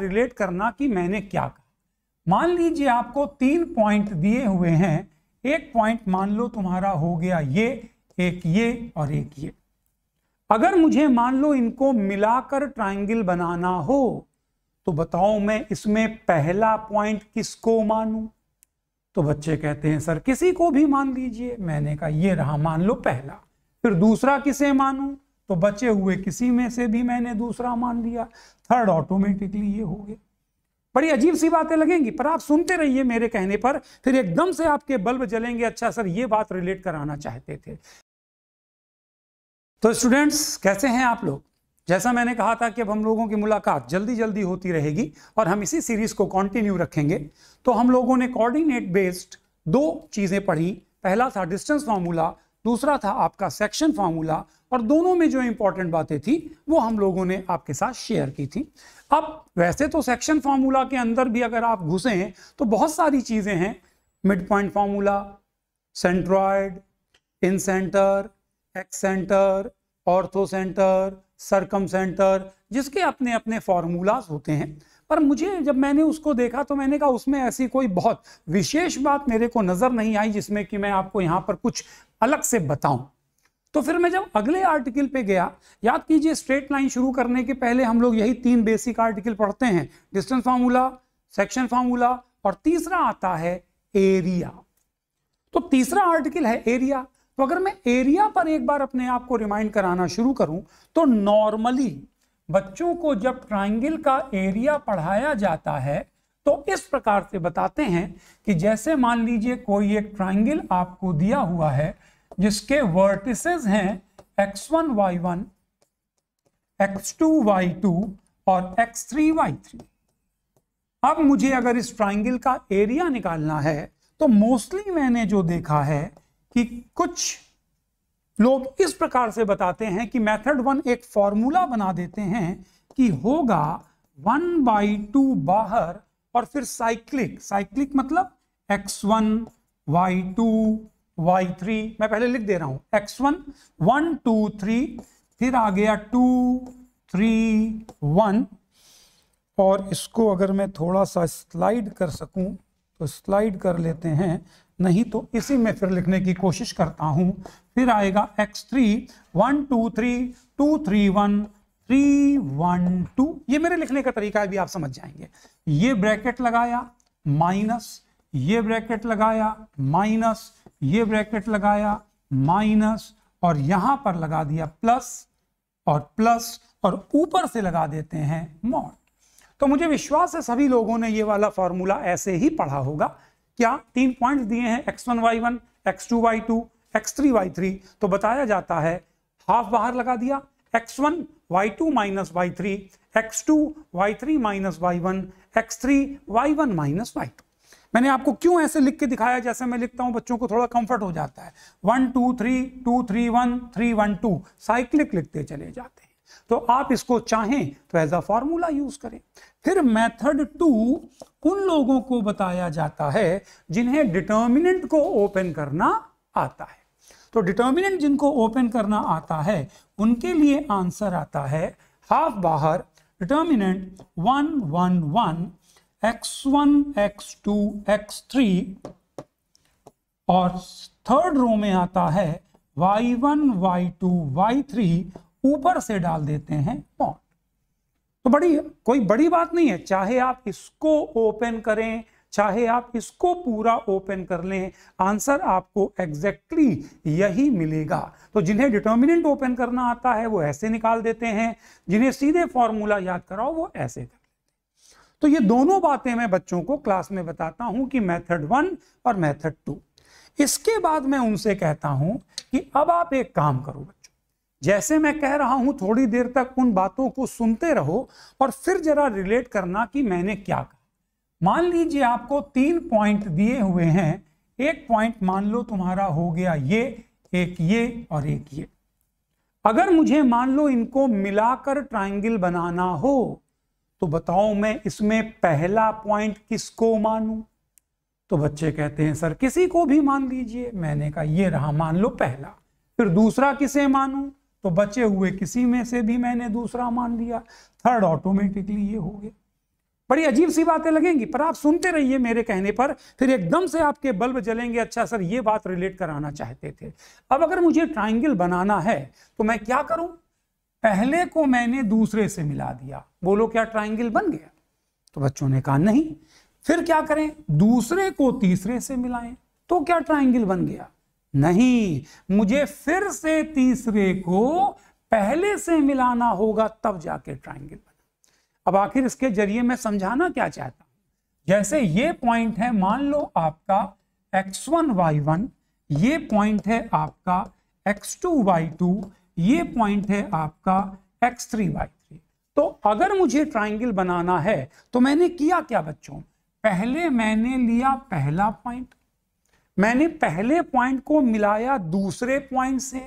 relate करना कि मैंने क्या कहा मान लीजिए आपको तीन पॉइंट दिए हुए हैं एक पॉइंट मान लो तुम्हारा हो गया ये एक ये और एक ये अगर मुझे मान लो इनको मिलाकर ट्राइंगल बनाना हो तो बताओ मैं इसमें पहला पॉइंट किसको मानूं तो बच्चे कहते हैं सर किसी को भी मान लीजिए मैंने कहा ये रहा मान लो पहला फिर दूसरा किसे मानूं तो बचे हुए किसी में से भी मैंने दूसरा मान लिया थर्ड ऑटोमेटिकली ये हो गया बड़ी अजीब सी बातें लगेंगी पर आप सुनते रहिए मेरे कहने पर फिर एकदम से आपके बल्ब जलेंगे अच्छा सर ये बात रिलेट कराना चाहते थे तो स्टूडेंट्स कैसे हैं आप लोग जैसा मैंने कहा था कि अब हम लोगों की मुलाकात जल्दी जल्दी होती रहेगी और हम इसी सीरीज को कंटिन्यू रखेंगे तो हम लोगों ने कोऑर्डिनेट बेस्ड दो चीज़ें पढ़ी पहला था डिस्टेंस फार्मूला दूसरा था आपका सेक्शन फार्मूला और दोनों में जो इंपॉर्टेंट बातें थी वो हम लोगों ने आपके साथ शेयर की थी अब वैसे तो सेक्शन फार्मूला के अंदर भी अगर आप घुसे हैं तो बहुत सारी चीज़ें हैं midpoint formula centroid incentre excentre orthocentre circumcentre जिसके अपने अपने फार्मूलाज होते हैं पर मुझे जब मैंने उसको देखा तो मैंने कहा उसमें ऐसी कोई बहुत विशेष बात मेरे को नज़र नहीं आई जिसमें कि मैं आपको यहां पर कुछ अलग से बताऊं तो फिर मैं जब अगले आर्टिकल पे गया याद कीजिए स्ट्रेट लाइन शुरू करने के पहले हम लोग यही तीन बेसिक आर्टिकल पढ़ते हैं डिस्टेंस फार्मूला सेक्शन फार्मूला और तीसरा आता है एरिया तो तीसरा आर्टिकल है एरिया तो अगर मैं एरिया पर एक बार अपने आप को रिमाइंड कराना शुरू करूं तो नॉर्मली बच्चों को जब ट्राइंगल का एरिया पढ़ाया जाता है तो इस प्रकार से बताते हैं कि जैसे मान लीजिए कोई एक ट्राइंगल आपको दिया हुआ है जिसके वर्टिसेस हैं x1 y1 x2 y2 और x3 y3 अब मुझे अगर इस ट्राइंगल का एरिया निकालना है तो मोस्टली मैंने जो देखा है कि कुछ लोग इस प्रकार से बताते हैं कि मेथड वन एक फॉर्मूला बना देते हैं कि होगा वन बाई टू बाहर और फिर साइक्लिक साइक्लिक मतलब x one y two y three मैं पहले लिख दे रहा हूं x one one two three फिर आ गया टू थ्री वन और इसको अगर मैं थोड़ा सा स्लाइड कर सकूं तो स्लाइड कर लेते हैं नहीं तो इसी में फिर लिखने की कोशिश करता हूं फिर आएगा x three one two three two three one three one two ये मेरे लिखने का तरीका भी आप समझ जाएंगे ये ब्रैकेट लगाया माइनस ये ब्रैकेट लगाया माइनस ये ब्रैकेट लगाया माइनस और यहां पर लगा दिया प्लस और प्लस और ऊपर से लगा देते हैं मॉड तो मुझे विश्वास है सभी लोगों ने ये वाला फॉर्मूला ऐसे ही पढ़ा होगा क्या तीन पॉइंट्स दिए हैं x one y one x two y two x three y three तो बताया जाता है हाफ बाहर लगा दिया x one y two minus y three x two y three minus y one x three y one minus y two मैंने आपको क्यों ऐसे लिख के दिखाया जैसे मैं लिखता हूं बच्चों को थोड़ा कंफर्ट हो जाता है one two three two three one three one two cyclic लिखते चले जाते हैं तो आप इसको चाहें तो एज अ फॉर्मूला यूज करें फिर मेथड टू उन लोगों को बताया जाता है जिन्हें डिटर्मिनेंट को ओपन करना आता है तो डिटर्मिनेंट जिनको ओपन करना आता है उनके लिए आंसर आता है हाफ बाहर determinant one one one x1, x2, x3 और थर्ड रो में आता है y1, y2, y3 ऊपर से डाल देते हैं पॉइंट तो बड़ी कोई बड़ी बात नहीं है चाहे आप इसको ओपन करें चाहे आप इसको पूरा ओपन कर लें आंसर आपको एग्जैक्टली exactly यही मिलेगा तो जिन्हें डिटर्मिनेंट ओपन करना आता है वो ऐसे निकाल देते हैं जिन्हें सीधे फॉर्मूला याद कराओ वो ऐसे कर तो ये दोनों बातें मैं बच्चों को क्लास में बताता हूं कि मेथड वन और मेथड टू इसके बाद मैं उनसे कहता हूं कि अब आप एक काम करो बच्चों जैसे मैं कह रहा हूं थोड़ी देर तक उन बातों को सुनते रहो और फिर जरा रिलेट करना कि मैंने क्या कहा मान लीजिए आपको तीन पॉइंट दिए हुए हैं एक पॉइंट मान लो तुम्हारा हो गया ये एक ये और एक ये अगर मुझे मान लो इनको मिलाकर ट्राइंगल बनाना हो तो बताओ मैं इसमें पहला पॉइंट किसको मानूं तो बच्चे कहते हैं सर किसी को भी मान लीजिए मैंने कहा ये रहा मान लो पहला फिर दूसरा किसे मानूं तो बचे हुए किसी में से भी मैंने दूसरा मान लिया थर्ड ऑटोमेटिकली ये हो गया बड़ी अजीब सी बातें लगेंगी पर आप सुनते रहिए मेरे कहने पर फिर एकदम से आपके बल्ब जलेंगे अच्छा सर ये बात रिलेट कराना चाहते थे अब अगर मुझे ट्राइंगल बनाना है तो मैं क्या करूं पहले को मैंने दूसरे से मिला दिया बोलो क्या ट्राइंगल बन गया तो बच्चों ने कहा नहीं फिर क्या करें दूसरे को तीसरे से मिलाएं तो क्या ट्राइंगल बन गया नहीं मुझे फिर से तीसरे को पहले से मिलाना होगा तब जाके ट्राइंगल बना अब आखिर इसके जरिए मैं समझाना क्या चाहता हूं जैसे ये पॉइंट है मान लो आपका x1 y1 ये पॉइंट है आपका x2 y2 ये पॉइंट है आपका एक्स थ्री वाई थ्री तो अगर मुझे ट्राइंगल बनाना है तो मैंने किया क्या बच्चों पहले मैंने लिया पहला पॉइंट मैंने पहले पॉइंट को मिलाया दूसरे पॉइंट से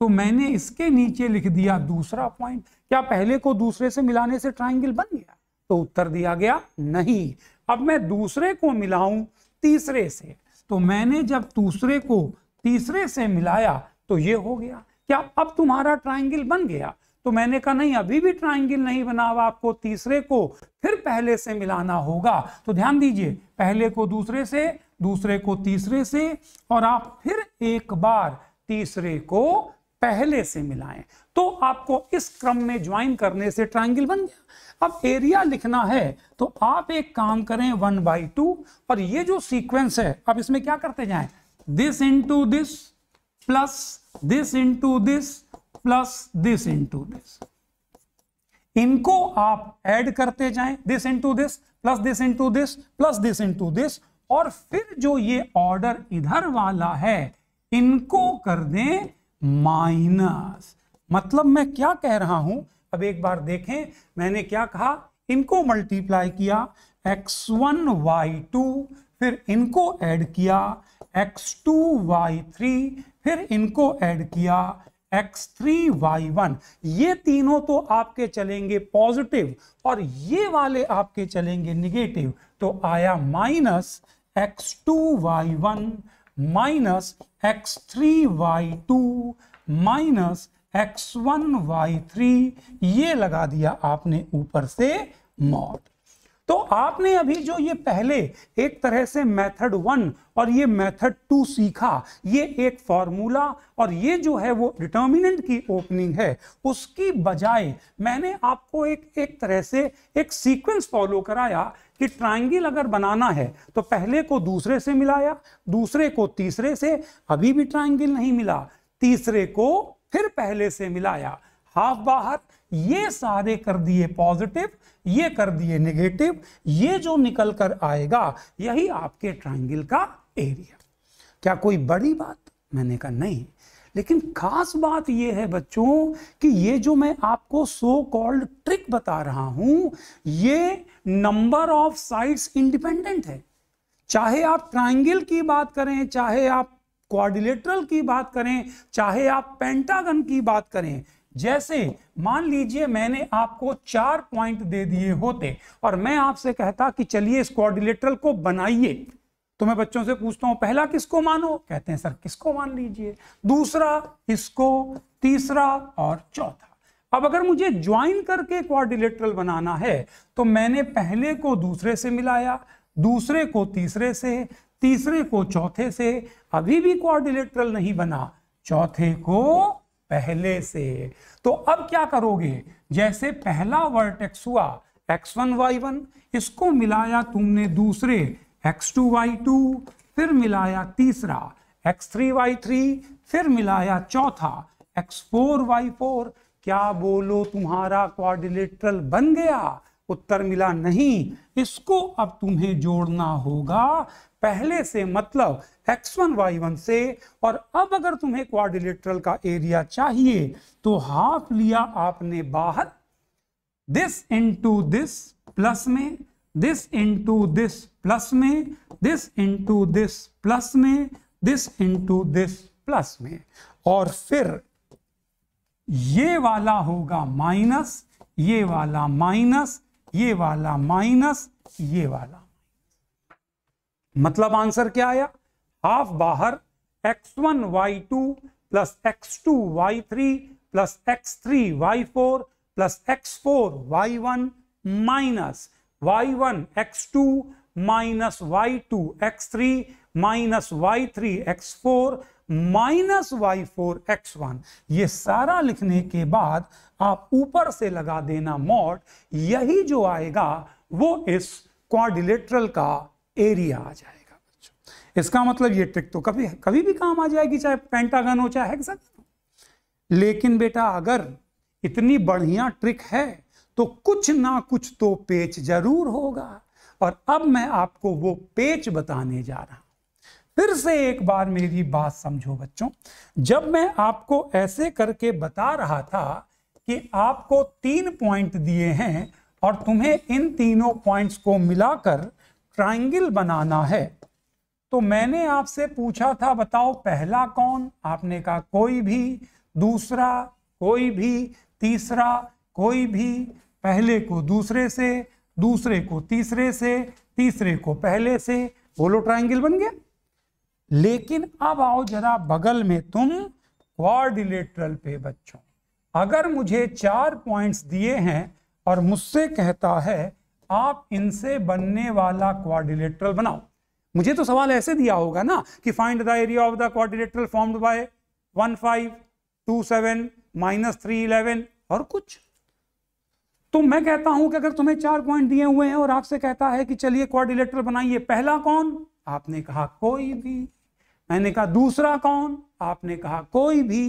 तो मैंने इसके नीचे लिख दिया दूसरा पॉइंट क्या पहले को दूसरे से मिलाने से ट्राइंगल बन गया तो उत्तर दिया गया नहीं अब मैं दूसरे को मिलाऊं तीसरे से तो मैंने जब दूसरे को तीसरे से मिलाया तो ये हो गया क्या अब तुम्हारा ट्राइंगल बन गया तो मैंने कहा नहीं अभी भी ट्राइंगल नहीं बना हुआ आपको तीसरे को फिर पहले से मिलाना होगा तो ध्यान दीजिए पहले को दूसरे से दूसरे को तीसरे से और आप फिर एक बार तीसरे को पहले से मिलाएं तो आपको इस क्रम में ज्वाइन करने से ट्राइंगल बन गया अब एरिया लिखना है तो आप एक काम करें वन बाई टू और ये जो सीक्वेंस है अब इसमें क्या करते जाएं this into this plus this into this plus this into this इनको आप ऐड करते जाएं this into this plus this into this plus this into this और फिर जो ये ऑर्डर इधर वाला है इनको कर दें माइनस मतलब मैं क्या कह रहा हूं अब एक बार देखें मैंने क्या कहा इनको मल्टीप्लाई किया एक्स वन वाई टू फिर इनको ऐड किया y3 फिर इनको ऐड किया y1 ये तीनों तो आपके चलेंगे पॉजिटिव और ये वाले आपके चलेंगे निगेटिव तो आया minus y1 minus y2 minus y3 ये लगा दिया आपने ऊपर से मॉड तो आपने अभी जो ये पहले एक तरह से मेथड वन और ये मेथड टू सीखा ये एक फॉर्मूला और ये जो है वो डिटर्मिनेंट की ओपनिंग है उसकी बजाय मैंने आपको एक एक तरह से एक सीक्वेंस फॉलो कराया कि ट्रायंगल अगर बनाना है तो पहले को दूसरे से मिलाया दूसरे को तीसरे से अभी भी ट्राइंगल नहीं मिला तीसरे को फिर पहले से मिलाया हाफ बाहर ये सारे कर दिए पॉजिटिव ये कर दिए नेगेटिव ये जो निकल कर आएगा यही आपके ट्राइंगल का एरिया क्या कोई बड़ी बात मैंने कहा नहीं लेकिन खास बात यह है बच्चों कि ये जो मैं आपको सो कॉल्ड ट्रिक बता रहा हूं ये नंबर ऑफ साइड्स इंडिपेंडेंट है चाहे आप ट्राइंगल की बात करें चाहे आप क्वाड्रिलेटरल की बात करें चाहे आप पेंटागन की बात करें जैसे मान लीजिए मैंने आपको चार पॉइंट दे दिए होते और मैं आपसे कहता कि चलिए इस क्वारिलेटरल को बनाइए तो मैं बच्चों से पूछता हूं पहला किसको मानो कहते हैं सर किसको मान लीजिए दूसरा इसको तीसरा और चौथा अब अगर मुझे ज्वाइन करके क्वारिलेटरल बनाना है तो मैंने पहले को दूसरे से मिलाया दूसरे को तीसरे से तीसरे को चौथे से अभी भी क्वारिलेटरल नहीं बना चौथे को पहले से तो अब क्या करोगे जैसे पहला वर्टेक्स हुआ एक्स वन वाई वन इसको मिलाया तुमने दूसरे एक्स टू वाई टू फिर मिलाया तीसरा एक्स थ्री वाई थ्री फिर मिलाया चौथा एक्स फोर वाई फोर क्या बोलो तुम्हारा क्वाड्रिलेटरल बन गया उत्तर मिला नहीं इसको अब तुम्हें जोड़ना होगा पहले से मतलब x1 y1 से और अब अगर तुम्हें क्वाड्रिलेटरल का एरिया चाहिए तो हाफ लिया आपने बाहर दिस इनटू दिस प्लस में दिस इनटू दिस प्लस में दिस इनटू दिस प्लस में दिस इनटू दिस प्लस में और फिर ये वाला होगा माइनस ये वाला माइनस ये वाला माइनस ये वाला मतलब आंसर क्या आया हाफ बाहर x one y two plus x two y three plus x three y four plus x four y one minus y one x two minus y two x three minus y three x four minus y four x one ये सारा लिखने के बाद आप ऊपर से लगा देना मॉड यही जो आएगा वो इस क्वारिलेटरल का एरिया आ जाएगा बच्चों इसका मतलब ये ट्रिक तो कभी कभी भी काम आ जाएगी चाहे पेंटागन हो चाहे हेक्सागन हो लेकिन बेटा अगर इतनी बढ़िया ट्रिक है तो कुछ ना कुछ तो पेच जरूर होगा और अब मैं आपको वो पेच बताने जा रहा हूं फिर से एक बार मेरी बात समझो बच्चों जब मैं आपको ऐसे करके बता रहा था कि आपको तीन पॉइंट दिए हैं और तुम्हें इन तीनों पॉइंट्स को मिलाकर ट्राइंगल बनाना है तो मैंने आपसे पूछा था बताओ पहला कौन आपने कहा कोई भी दूसरा कोई भी तीसरा कोई भी पहले को दूसरे से दूसरे को तीसरे से तीसरे को पहले से बोलो ट्राइंगल बन गया लेकिन अब आओ जरा बगल में तुम क्वारिलेटरल पे बच्चों अगर मुझे चार पॉइंट्स दिए हैं और मुझसे कहता है आप इनसे बनने वाला क्वारिलेटरल बनाओ मुझे तो सवाल ऐसे दिया होगा ना कि find the area of the quadrilateral formed by one five two seven minus three eleven और कुछ तो मैं कहता हूं कि अगर तुम्हें चार पॉइंट दिए हुए हैं और आपसे कहता है कि चलिए क्वारिलेटरल बनाइए पहला कौन आपने कहा कोई भी मैंने कहा दूसरा कौन आपने कहा कोई भी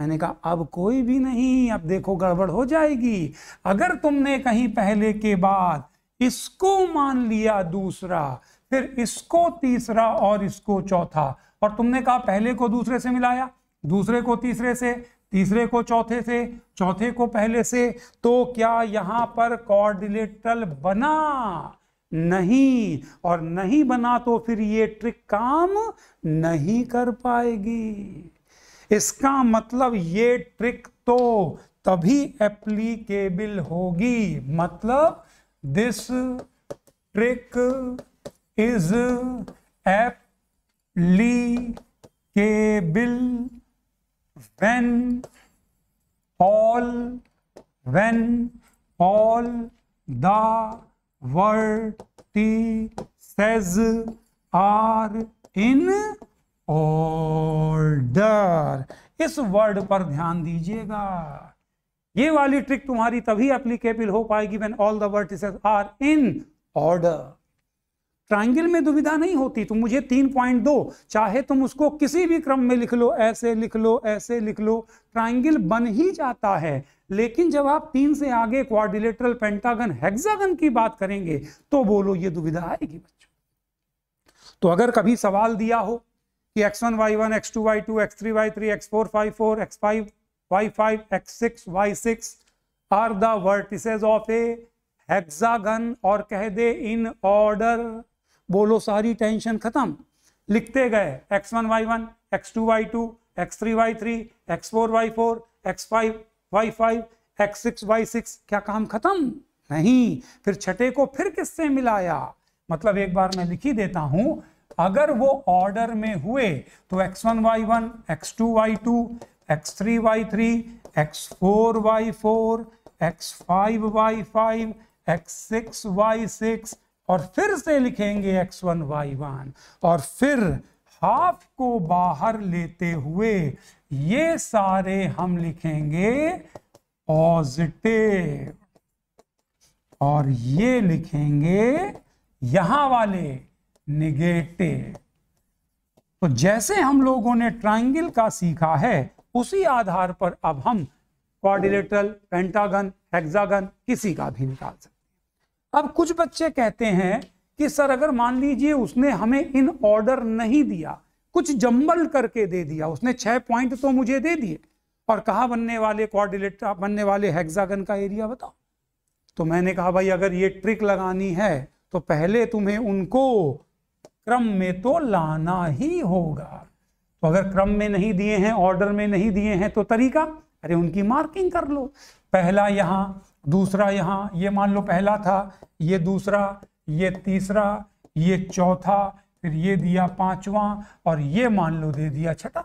मैंने कहा अब कोई भी नहीं अब देखो गड़बड़ हो जाएगी अगर तुमने कहीं पहले के बाद इसको मान लिया दूसरा फिर इसको तीसरा और इसको चौथा और तुमने कहा पहले को दूसरे से मिलाया दूसरे को तीसरे से तीसरे को चौथे से चौथे को पहले से तो क्या यहां पर कॉर्डिलेटरल बना नहीं और नहीं बना तो फिर ये ट्रिक काम नहीं कर पाएगी इसका मतलब ये ट्रिक तो तभी एप्लीकेबल होगी मतलब this trick is applicable when all when all the vertices are in order इस वर्ड पर ध्यान दीजिएगा ये वाली ट्रिक तुम्हारी तभी एप्लीकेबल हो पाएगी when all the vertices are in order triangle में दुविधा नहीं होती तुम मुझे तीन पॉइंट दो चाहे तुम उसको किसी भी क्रम में लिख लो ऐसे लिख लो ऐसे लिख लो ट्राइंगल बन ही जाता है लेकिन जब आप तीन से आगे क्वारिलेटरल पेंटागन हेक्सागन की बात करेंगे तो बोलो ये दुविधा आएगी बच्चों तो अगर कभी सवाल दिया हो कि x one y one x two y two x three y three x four five four x five y five x six y six are the vertices of a hexagon और कह दे इन ऑर्डर बोलो सारी tension खत्म लिखते गए x one y one x two y two x three y three x four y four x five y five x six y six क्या काम खत्म नहीं फिर छठे को फिर किससे मिलाया मतलब एक बार मैं लिखी देता हूं अगर वो ऑर्डर में हुए तो x one y one x two y two x three y three x four y four x five y five x six y six और फिर से लिखेंगे एक्स वन वाई वन और फिर हाफ को बाहर लेते हुए ये सारे हम लिखेंगे पॉजिटिव और ये लिखेंगे यहां वाले निगेटिव तो जैसे हम लोगों ने ट्राइंगल का सीखा है उसी आधार पर अब हम क्वारिलेटरल पेंटागन हेक्सागन किसी का भी निकाल सकते हैं अब कुछ बच्चे कहते हैं कि सर अगर मान लीजिए उसने हमें इन ऑर्डर नहीं दिया कुछ जम्बल करके दे दिया उसने छह पॉइंट तो मुझे दे दिए और कहा बनने वाले कोऑर्डिनेट बनने वाले हेक्सागन का एरिया बताओ तो मैंने कहा भाई अगर ये ट्रिक लगानी है तो पहले तुम्हें उनको क्रम में तो लाना ही होगा तो अगर क्रम में नहीं दिए हैं ऑर्डर में नहीं दिए हैं तो तरीका अरे उनकी मार्किंग कर लो पहला यहां दूसरा यहां ये मान लो पहला था ये दूसरा ये तीसरा ये चौथा फिर ये दिया पांचवा और ये मान लो दे दिया छठा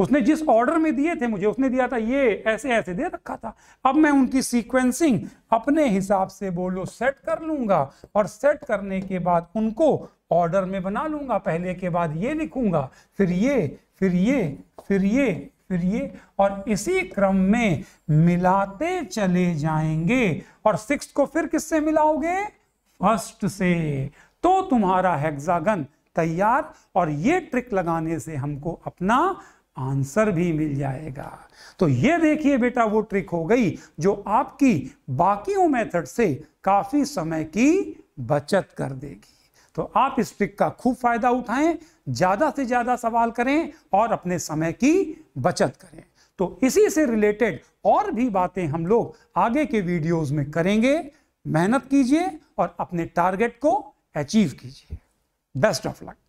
उसने जिस ऑर्डर में दिए थे मुझे उसने दिया था ये ऐसे ऐसे दे रखा था अब मैं उनकी सीक्वेंसिंग अपने हिसाब से बोलो सेट कर लूंगा और सेट करने के बाद उनको ऑर्डर में बना लूंगा पहले के बाद ये लिखूंगा फिर ये फिर ये फिर ये फिर ये और इसी क्रम में मिलाते चले जाएंगे और सिक्स को फिर किससे मिलाओगे अष्ट से तो तुम्हारा हेक्सागन तैयार और ये ट्रिक लगाने से हमको अपना आंसर भी मिल जाएगा तो ये देखिए बेटा वो ट्रिक हो गई जो आपकी बाकियों मेथड से काफी समय की बचत कर देगी तो आप इस ट्रिक का खूब फायदा उठाएं ज्यादा से ज्यादा सवाल करें और अपने समय की बचत करें तो इसी से रिलेटेड और भी बातें हम लोग आगे के वीडियोस में करेंगे मेहनत कीजिए और अपने टारगेट को अचीव कीजिए बेस्ट ऑफ लक